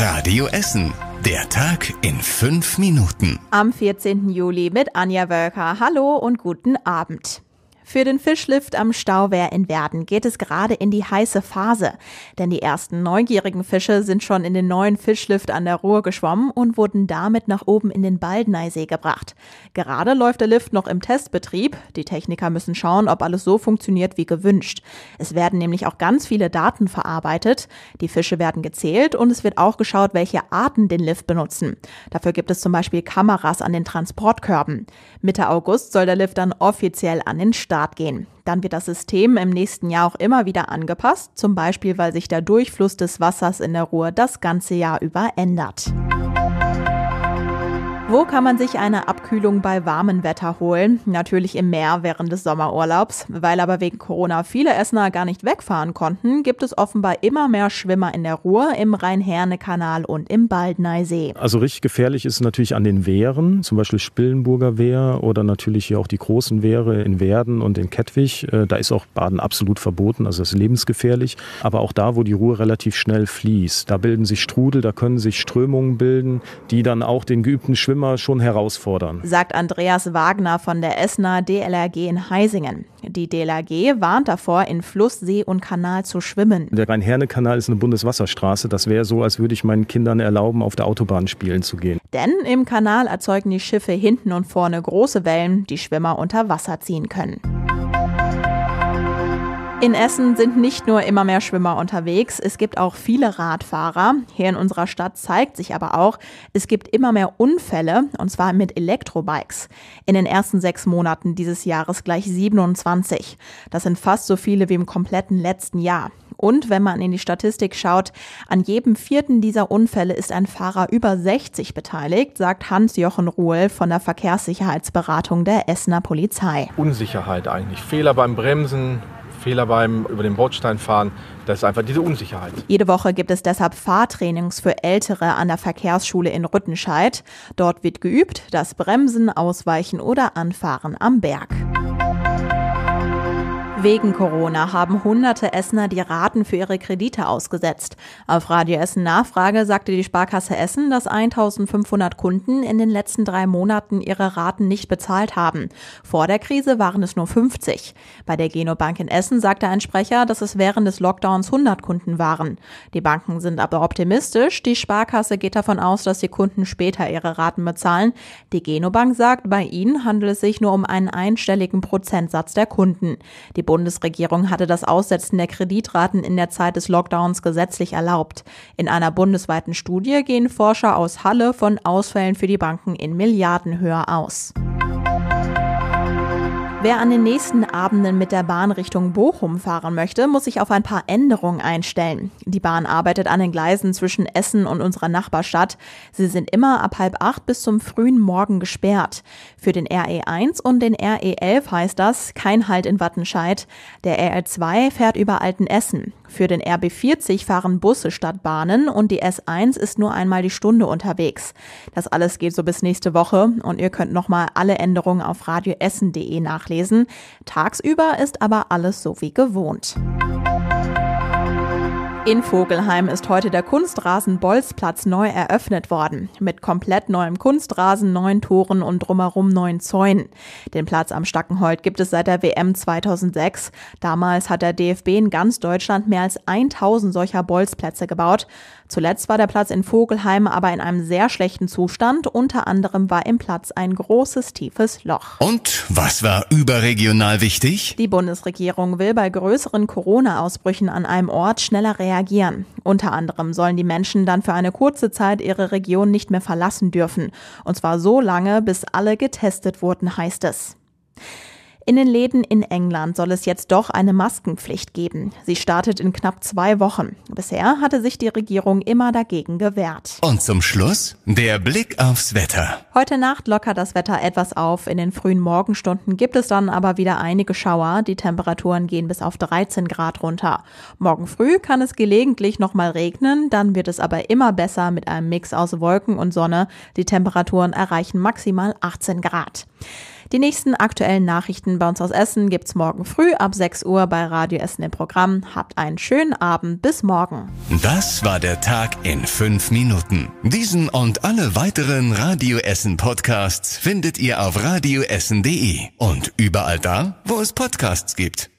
Radio Essen. Der Tag in fünf Minuten. Am 14. Juli mit Anja Wölker. Hallo und guten Abend. Für den Fischlift am Stauwehr in Werden geht es gerade in die heiße Phase. Denn die ersten neugierigen Fische sind schon in den neuen Fischlift an der Ruhr geschwommen und wurden damit nach oben in den Baldeneysee gebracht. Gerade läuft der Lift noch im Testbetrieb. Die Techniker müssen schauen, ob alles so funktioniert wie gewünscht. Es werden nämlich auch ganz viele Daten verarbeitet. Die Fische werden gezählt und es wird auch geschaut, welche Arten den Lift benutzen. Dafür gibt es zum Beispiel Kameras an den Transportkörben. Mitte August soll der Lift dann offiziell an den Start Start gehen. Dann wird das System im nächsten Jahr auch immer wieder angepasst, zum Beispiel weil sich der Durchfluss des Wassers in der Ruhr das ganze Jahr über ändert. Wo kann man sich eine Abkühlung bei warmem Wetter holen? Natürlich im Meer während des Sommerurlaubs. Weil aber wegen Corona viele Essener gar nicht wegfahren konnten, gibt es offenbar immer mehr Schwimmer in der Ruhr, im Rhein-Herne-Kanal und im Baldneisee. Also richtig gefährlich ist es natürlich an den Wehren, zum Beispiel Spillenburger Wehr oder natürlich hier auch die großen Wehre in Werden und in Kettwig. Äh, da ist auch Baden absolut verboten, also das ist lebensgefährlich. Aber auch da, wo die Ruhr relativ schnell fließt, da bilden sich Strudel, da können sich Strömungen bilden, die dann auch den geübten Schwimmer Filmer schon herausfordern, sagt Andreas Wagner von der Essener DLRG in Heisingen. Die DLRG warnt davor, in Fluss, See und Kanal zu schwimmen. Der Rhein-Herne-Kanal ist eine Bundeswasserstraße. Das wäre so, als würde ich meinen Kindern erlauben, auf der Autobahn spielen zu gehen. Denn im Kanal erzeugen die Schiffe hinten und vorne große Wellen, die Schwimmer unter Wasser ziehen können. In Essen sind nicht nur immer mehr Schwimmer unterwegs, es gibt auch viele Radfahrer. Hier in unserer Stadt zeigt sich aber auch, es gibt immer mehr Unfälle, und zwar mit Elektrobikes. In den ersten sechs Monaten dieses Jahres gleich 27. Das sind fast so viele wie im kompletten letzten Jahr. Und wenn man in die Statistik schaut, an jedem vierten dieser Unfälle ist ein Fahrer über 60 beteiligt, sagt Hans-Jochen Ruhl von der Verkehrssicherheitsberatung der Essener Polizei. Unsicherheit eigentlich, Fehler beim Bremsen, Fehler beim über den Bordstein fahren. Das ist einfach diese Unsicherheit. Jede Woche gibt es deshalb Fahrtrainings für Ältere an der Verkehrsschule in Rüttenscheid. Dort wird geübt, das Bremsen, Ausweichen oder Anfahren am Berg. Wegen Corona haben hunderte Essener die Raten für ihre Kredite ausgesetzt. Auf Radio Essen Nachfrage sagte die Sparkasse Essen, dass 1500 Kunden in den letzten drei Monaten ihre Raten nicht bezahlt haben. Vor der Krise waren es nur 50. Bei der Genobank in Essen sagte ein Sprecher, dass es während des Lockdowns 100 Kunden waren. Die Banken sind aber optimistisch. Die Sparkasse geht davon aus, dass die Kunden später ihre Raten bezahlen. Die Genobank sagt, bei ihnen handelt es sich nur um einen einstelligen Prozentsatz der Kunden. Die Bundesregierung hatte das Aussetzen der Kreditraten in der Zeit des Lockdowns gesetzlich erlaubt. In einer bundesweiten Studie gehen Forscher aus Halle von Ausfällen für die Banken in Milliardenhöhe aus. Wer an den nächsten Abenden mit der Bahn Richtung Bochum fahren möchte, muss sich auf ein paar Änderungen einstellen. Die Bahn arbeitet an den Gleisen zwischen Essen und unserer Nachbarstadt. Sie sind immer ab halb acht bis zum frühen Morgen gesperrt. Für den RE1 und den RE11 heißt das kein Halt in Wattenscheid. Der RE2 fährt über Altenessen. Für den RB40 fahren Busse statt Bahnen und die S1 ist nur einmal die Stunde unterwegs. Das alles geht so bis nächste Woche und ihr könnt nochmal alle Änderungen auf radioessen.de nachlesen. Tagsüber ist aber alles so wie gewohnt. In Vogelheim ist heute der Kunstrasen Bolzplatz neu eröffnet worden. Mit komplett neuem Kunstrasen, neuen Toren und drumherum neuen Zäunen. Den Platz am Stackenholt gibt es seit der WM 2006. Damals hat der DFB in ganz Deutschland mehr als 1000 solcher Bolzplätze gebaut. Zuletzt war der Platz in Vogelheim aber in einem sehr schlechten Zustand. Unter anderem war im Platz ein großes, tiefes Loch. Und was war überregional wichtig? Die Bundesregierung will bei größeren Corona-Ausbrüchen an einem Ort schneller reagieren reagieren. Unter anderem sollen die Menschen dann für eine kurze Zeit ihre Region nicht mehr verlassen dürfen. Und zwar so lange, bis alle getestet wurden, heißt es. In den Läden in England soll es jetzt doch eine Maskenpflicht geben. Sie startet in knapp zwei Wochen. Bisher hatte sich die Regierung immer dagegen gewehrt. Und zum Schluss der Blick aufs Wetter. Heute Nacht lockert das Wetter etwas auf. In den frühen Morgenstunden gibt es dann aber wieder einige Schauer. Die Temperaturen gehen bis auf 13 Grad runter. Morgen früh kann es gelegentlich nochmal regnen, dann wird es aber immer besser mit einem Mix aus Wolken und Sonne. Die Temperaturen erreichen maximal 18 Grad. Die nächsten aktuellen Nachrichten bei uns aus Essen gibt's morgen früh ab 6 Uhr bei Radio Essen im Programm. Habt einen schönen Abend. Bis morgen. Das war der Tag in fünf Minuten. Diesen und alle weiteren Radio Essen Podcasts findet ihr auf radioessen.de und überall da, wo es Podcasts gibt.